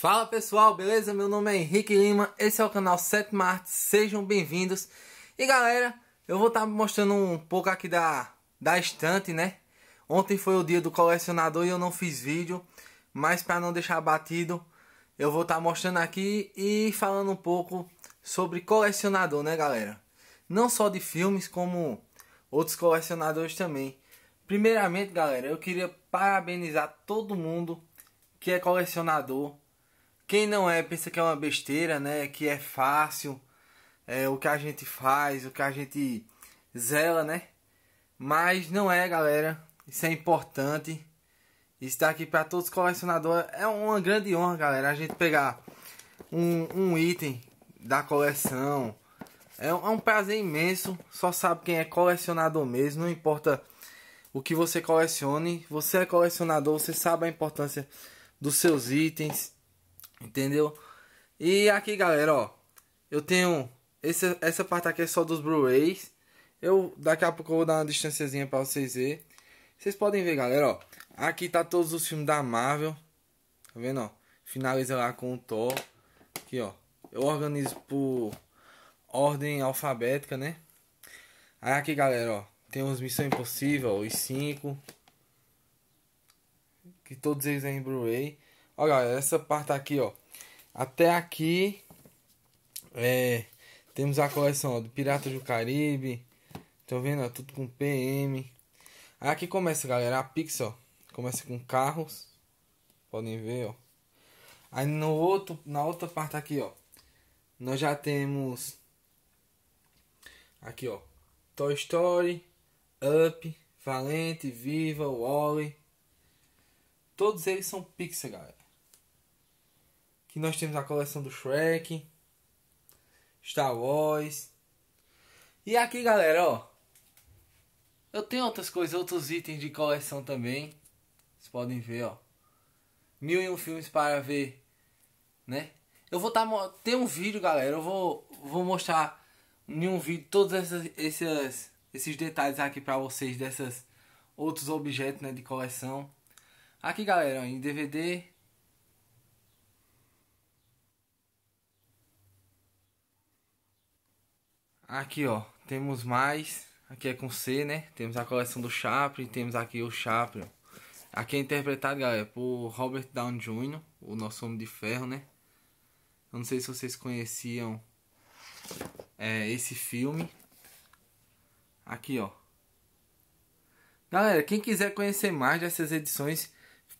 Fala pessoal, beleza? Meu nome é Henrique Lima, esse é o canal Sete Arte, sejam bem-vindos. E galera, eu vou estar tá mostrando um pouco aqui da, da estante, né? Ontem foi o dia do colecionador e eu não fiz vídeo, mas para não deixar batido, eu vou estar tá mostrando aqui e falando um pouco sobre colecionador, né galera? Não só de filmes, como outros colecionadores também. Primeiramente, galera, eu queria parabenizar todo mundo que é colecionador quem não é, pensa que é uma besteira, né? Que é fácil é, o que a gente faz, o que a gente zela, né? Mas não é, galera. Isso é importante. Estar aqui para todos os colecionadores é uma grande honra, galera. A gente pegar um, um item da coleção é um, é um prazer imenso. Só sabe quem é colecionador mesmo. Não importa o que você colecione, você é colecionador, você sabe a importância dos seus itens Entendeu? E aqui, galera, ó. Eu tenho... Essa, essa parte aqui é só dos Blu-rays. Eu, daqui a pouco eu vou dar uma distanciazinha pra vocês verem. Vocês podem ver, galera, ó. Aqui tá todos os filmes da Marvel. Tá vendo, ó? Finaliza lá com o Thor. Aqui, ó. Eu organizo por ordem alfabética, né? Aí aqui, galera, ó. Tem os Missão Impossível, ó, os 5. Que todos eles é em Blu-ray. Olha, essa parte aqui, ó. Até aqui é, temos a coleção ó, do Pirata do Caribe. Estão vendo? Ó, tudo com PM. Aí aqui começa, galera. A Pixel começa com carros. Podem ver, ó. Aí no outro, na outra parte aqui, ó. Nós já temos aqui, ó. Toy Story, Up, Valente, Viva, Wally. Todos eles são Pixar, galera que nós temos a coleção do Shrek, Star Wars. E aqui, galera, ó. Eu tenho outras coisas, outros itens de coleção também. Vocês podem ver, ó. Mil e um filmes para ver, né? Eu vou estar... Tá, tem um vídeo, galera. Eu vou, vou mostrar em um vídeo todos essas, essas, esses detalhes aqui para vocês. Dessas outros objetos, né? De coleção. Aqui, galera, ó, em DVD, Aqui, ó, temos mais. Aqui é com C, né? Temos a coleção do Chaplin, temos aqui o Chaplin. Aqui é interpretado, galera, por Robert Downey Jr., o nosso Homem de Ferro, né? Eu não sei se vocês conheciam é, esse filme. Aqui, ó. Galera, quem quiser conhecer mais dessas edições,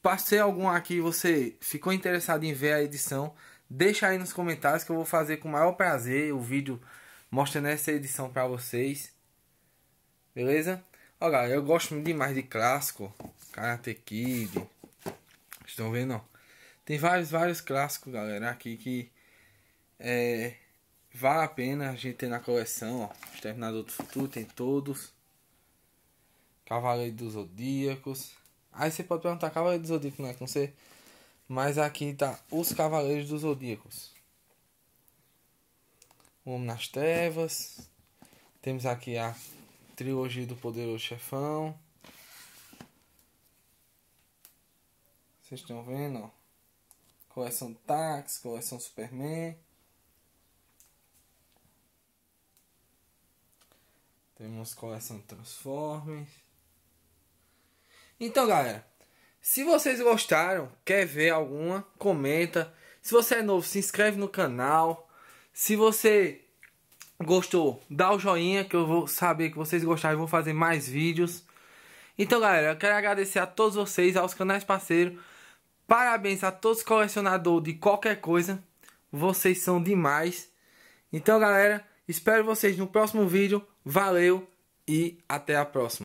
passei algum aqui você ficou interessado em ver a edição, deixa aí nos comentários que eu vou fazer com o maior prazer o vídeo mostrando essa edição para vocês. Beleza? Olha, eu gosto demais de clássico. Karate Kid. Estão vendo? Ó? Tem vários, vários clássicos, galera, aqui que é, vale a pena a gente ter na coleção. Ó. Exterminador do Futuro tem todos. Cavaleiro dos Zodíacos. Aí você pode perguntar, Cavaleiro dos Zodíacos não é com você? Mas aqui tá os Cavaleiros dos Zodíacos. O Homem nas Trevas. Temos aqui a trilogia do Poderoso Chefão. Vocês estão vendo? Ó. Coleção Táxi, coleção Superman. Temos coleção Transformers. Então, galera, se vocês gostaram, quer ver alguma, comenta. Se você é novo, se inscreve no canal se você gostou, dá o joinha que eu vou saber que vocês gostaram e vou fazer mais vídeos. Então, galera, eu quero agradecer a todos vocês, aos canais parceiros. Parabéns a todos colecionadores de qualquer coisa. Vocês são demais. Então, galera, espero vocês no próximo vídeo. Valeu e até a próxima.